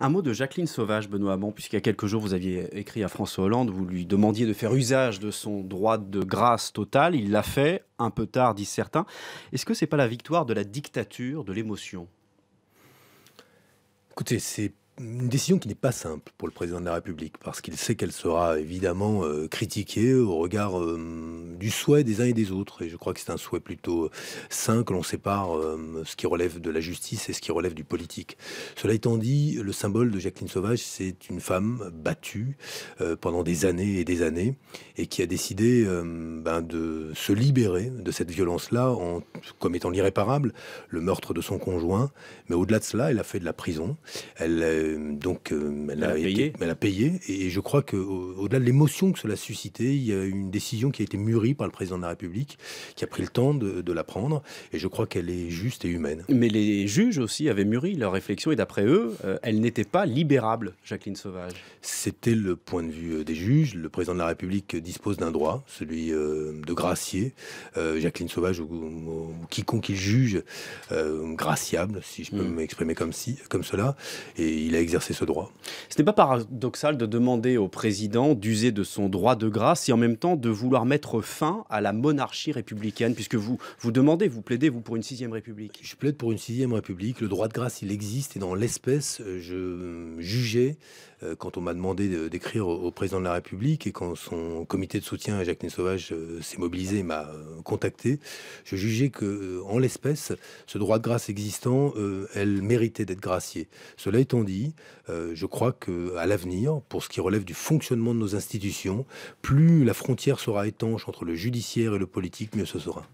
Un mot de Jacqueline Sauvage, Benoît Hamon, puisqu'il y a quelques jours, vous aviez écrit à François Hollande, vous lui demandiez de faire usage de son droit de grâce totale. Il l'a fait, un peu tard, disent certains. Est-ce que ce n'est pas la victoire de la dictature de l'émotion Écoutez, c'est une décision qui n'est pas simple pour le président de la République, parce qu'il sait qu'elle sera évidemment euh, critiquée au regard euh, du souhait des uns et des autres. Et je crois que c'est un souhait plutôt euh, sain que l'on sépare euh, ce qui relève de la justice et ce qui relève du politique. Cela étant dit, le symbole de Jacqueline Sauvage, c'est une femme battue euh, pendant des années et des années et qui a décidé ben, de se libérer de cette violence-là en étant l'irréparable, le meurtre de son conjoint. Mais au-delà de cela, elle a fait de la prison. Elle, donc, elle, a, payé. elle a payé. Et je crois qu'au-delà de l'émotion que cela a suscité, il y a une décision qui a été mûrie par le président de la République, qui a pris le temps de, la prendre. Et je crois qu'elle est juste et humaine. Mais les juges aussi avaient mûri leur réflexion, et d'après eux, euh, elle n'était pas libérable, Jacqueline Sauvage. C'était le point de vue euh, des juges. Le président de la République dispose d'un droit, celui euh, de gracier. Jacqueline Sauvage ou, quiconque il juge, graciable, si je peux mm. m'exprimer comme, si, comme cela. Et il a exercé ce droit. Ce n'est pas paradoxal de demander au président d'user de son droit de grâce et en même temps de vouloir mettre fin fin à la monarchie républicaine, puisque vous, vous demandez, vous plaidez, vous, pour une sixième république Je plaide pour une sixième république. Le droit de grâce, il existe, et dans l'espèce, euh, je euh, jugeais, euh, quand on m'a demandé d'écrire au, président de la République, et quand son comité de soutien, à Jacques Nessauvage, s'est mobilisé et m'a contacté, je jugeais que, en l'espèce, ce droit de grâce existant, elle méritait d'être graciée. Cela étant dit, je crois que à l'avenir, pour ce qui relève du fonctionnement de nos institutions, plus la frontière sera étanche entre le judiciaire et le politique, mieux ce sera.